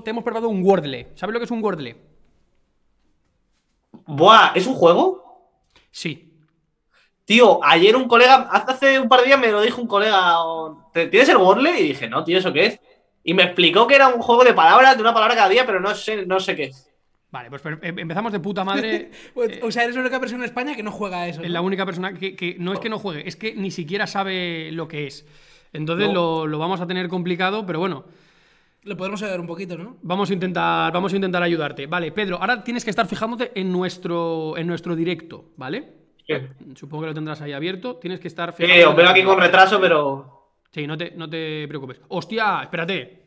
te hemos preparado un Wordle. ¿Sabes lo que es un Wordle? Buah, ¿es un juego? Sí. Tío, ayer un colega, hasta hace un par de días me lo dijo un colega, ¿tienes el Wordle? Y dije, no, tío, ¿eso qué es? Y me explicó que era un juego de palabras, de una palabra cada día, pero no sé, no sé qué es. Vale, pues em, em, empezamos de puta madre. Pues, o sea, eres la única persona en España que no juega a eso. Es la única persona que, no es que no juegue, es que ni siquiera sabe lo que es. Entonces lo, lo, vamos a tener complicado, pero bueno, le podemos ayudar un poquito, ¿no? Vamos a intentar, vamos a intentar ayudarte. Vale, Pedro, ahora tienes que estar fijándote en nuestro, en nuestro directo, ¿vale? Supongo que lo tendrás ahí abierto. Tienes que estar fijándote. Sí, os veo aquí con retraso, pero. Sí, no te, no te preocupes. ¡Hostia! Espérate.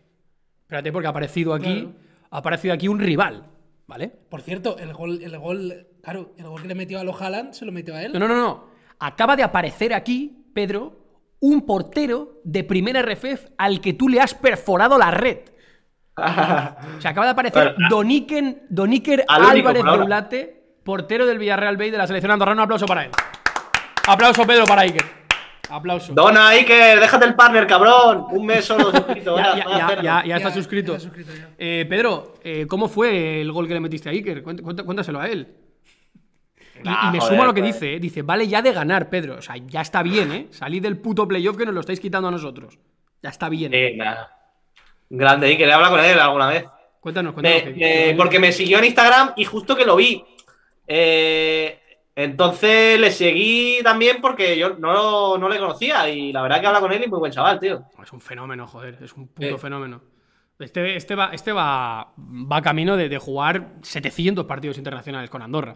Espérate, porque ha aparecido aquí. Ha aparecido aquí un rival. ¿Vale? Por cierto, el gol, el gol. Claro, el gol que le metió a los Haaland se lo metió a él. No, no, no, no. Acaba de aparecer aquí, Pedro, un portero de primera RFF al que tú le has perforado la red. Se acaba de aparecer ah. Doniken, Doniker Álvarez Ulate, portero del Villarreal Bay de la selección andorrana. Un aplauso para él. Aplauso, Pedro, para Iker. Aplauso. Dona, Iker, déjate el partner, cabrón. Un mes solo suscrito. ya, ya, ya, está suscrito. Eh, Pedro, eh, ¿cómo fue el gol que le metiste a Iker? Cuéntaselo a él y, ah, me sumo a lo que pues. dice, eh. dice, vale ya de ganar, Pedro. O sea, ya está bien, ¿eh? Salid del puto playoff que nos lo estáis quitando a nosotros. Ya está bien. Grande, y que le habla con él alguna vez. Cuéntanos, cuéntanos. porque me siguió en Instagram y justo que lo vi. Eh, entonces le seguí también porque yo no, le conocía y la verdad que habla con él y muy buen chaval, tío. Oh, es un fenómeno, joder, es un puto fenómeno. Este, este, va, este va, va camino de, jugar 700 partidos internacionales con Andorra.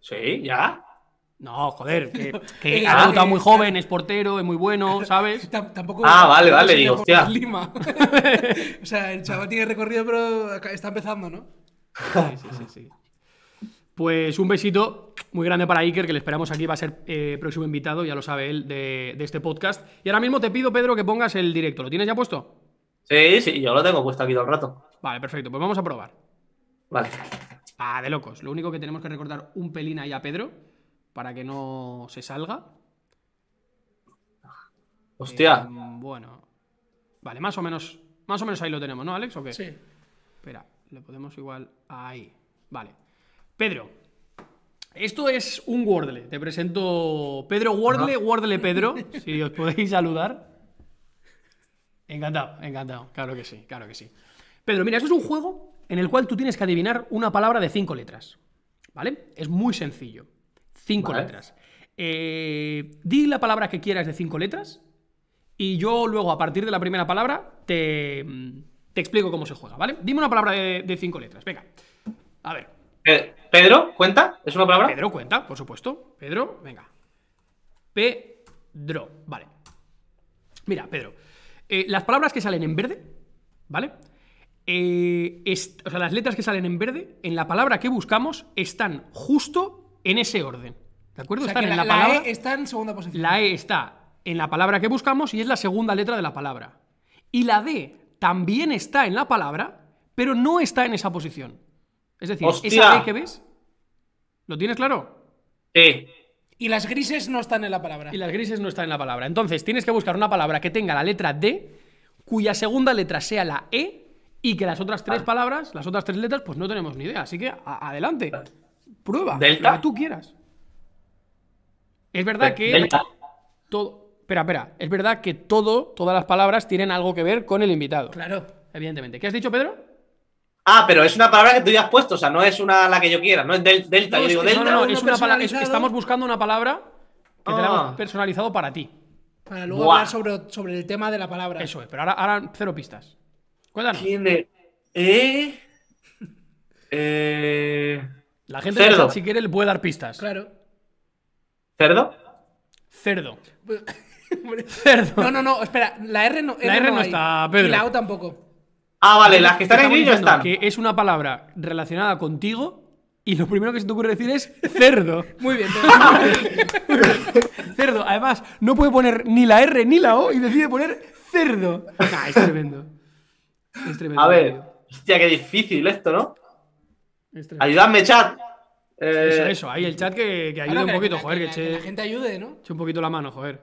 Sí, ya. No, joder, que, que eh, ha eh, muy joven, es portero, es muy bueno, ¿sabes? Tampoco. Ah, vale, vale, digo, hostia. Lima. o sea, el chaval tiene recorrido, pero está empezando, ¿no? sí, sí, sí, sí. Pues un besito muy grande para Iker, que le esperamos aquí, va a ser eh, próximo invitado, ya lo sabe él, de, de, este podcast. Y ahora mismo te pido, Pedro, que pongas el directo. ¿Lo tienes ya puesto? Sí, sí, yo lo tengo puesto aquí todo el rato. Vale, perfecto, pues vamos a probar. Vale. Ah, de locos. Lo único que tenemos que recordar un pelín ahí a Pedro para que no se salga. Hostia. Eh, bueno. Vale, más o menos. Más o menos ahí lo tenemos, ¿no, Alex? ¿O qué? Sí. Espera, le podemos igual. Ahí. Vale. Pedro. Esto es un Wordle. Te presento Pedro Wordle, Wordle Pedro. si os podéis saludar. Encantado, encantado. Claro que sí, claro que sí. Pedro, mira, esto es un juego en el cual tú tienes que adivinar una palabra de cinco letras. ¿Vale? Es muy sencillo. Cinco letras. Eh, di la palabra que quieras de cinco letras y yo luego, a partir de la primera palabra, te, mm, explico cómo se juega, ¿vale? Dime una palabra de, cinco letras. Venga. A ver. Pedro, ¿cuenta? ¿Es una palabra? Pedro cuenta, por supuesto. Pedro, venga. Pedro, vale. Mira, Pedro. Eh, las palabras que salen en verde, ¿vale? Eh, o sea, las letras que salen en verde, en la palabra que buscamos, están justo en ese orden. ¿De acuerdo? la, en la, palabra. La e está en segunda posición. La E está en la palabra que buscamos y es la segunda letra de la palabra. Y la D también está en la palabra, pero no está en esa posición. Es decir, esa D e que ves, ¿lo tienes claro? Sí. Y las grises no están en la palabra. Y las grises no están en la palabra. Entonces, tienes que buscar una palabra que tenga la letra D, cuya segunda letra sea la E y que las otras tres palabras, las otras tres letras, pues no tenemos ni idea. Así que adelante. Prueba. Delta. que tú quieras. Es verdad que. Todo. Espera, espera. Es verdad que todo, todas las palabras tienen algo que ver con el invitado. Claro. Evidentemente. ¿Qué has dicho, Pedro? Ah, pero es una palabra que tú ya has puesto, o sea, no es una la que yo quiera, no es delta, yo digo delta. No, no, estamos buscando una palabra que te la hemos ah. personalizado para ti. Para luego hablar sobre, sobre, el tema de la palabra. Eso es, pero ahora, ahora cero pistas. Cuéntanos. Tiene. Eh, eh, la gente cerdo. si quiere le puede dar pistas. Claro. ¿Cerdo? Cerdo. Pues, cerdo. No, no, no, espera, la R no, la R no, está, Pedro. Y la O tampoco. Ah, vale, las que están en grillo están. Que es una palabra relacionada contigo y lo primero que se te ocurre decir es cerdo. Muy bien, cerdo. Además, no puede poner ni la R ni la O y decide poner cerdo. Ah, es tremendo. A ver, hostia, qué difícil esto, ¿no? Ayúdame, chat. Eh, eso, eso, ahí el chat que, ayude un poquito, joder, que, la gente ayude, ¿no? Eche un poquito la mano, joder.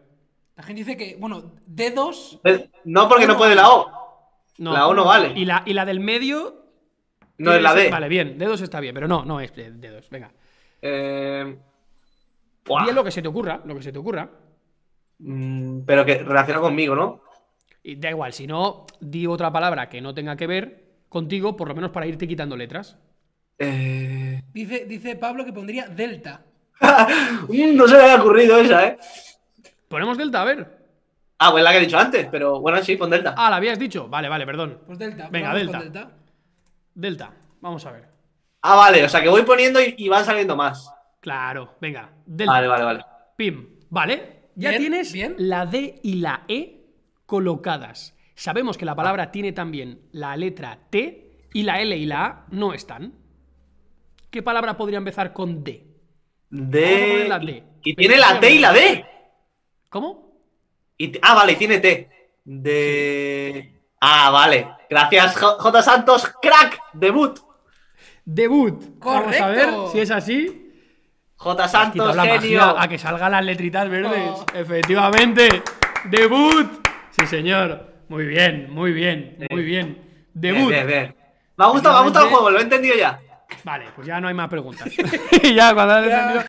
La gente dice que, bueno, dedos. Eh, no, porque no puede la O. la O no vale. Y la, y la del medio. No es la D. Vale, bien, dedos está bien, pero no, no es dedos, venga. Eh. Y es lo que se te ocurra, lo que se te ocurra. Mm, pero que relaciona conmigo, ¿no? da igual, si no, di otra palabra que no tenga que ver contigo, por lo menos para irte quitando letras. Eh. Dice, dice Pablo que pondría Delta. no se me había ocurrido esa, ¿eh? Ponemos Delta, a ver. Ah, bueno, pues la que he dicho antes, pero bueno, sí, pon Delta. Ah, la habías dicho. Vale, vale, perdón. Pues Delta. Venga, delta. delta. Vamos a ver. Ah, vale, o sea que voy poniendo y, van saliendo más. Claro, venga. Delta. Vale, vale, vale. Pim. Vale. Ya tienes la D y la E colocadas. Sabemos que la palabra ah. tiene también la letra T y la L y la A no están. ¿Qué palabra podría empezar con D? D. Y tiene la T y la D. ¿Cómo? ah, vale, tiene T. De. Ah, vale. Gracias, J, Santos. Crack, debut. Debut. Correcto. Vamos a ver si es así. J. Santos, genio. A que salgan las letritas verdes. Oh. Efectivamente. Debut sí, señor. Muy bien, muy bien, muy bien. Debut. Me ha gustado, me ha gustado el juego, lo he entendido ya. Vale, pues ya no hay más preguntas. ya, cuando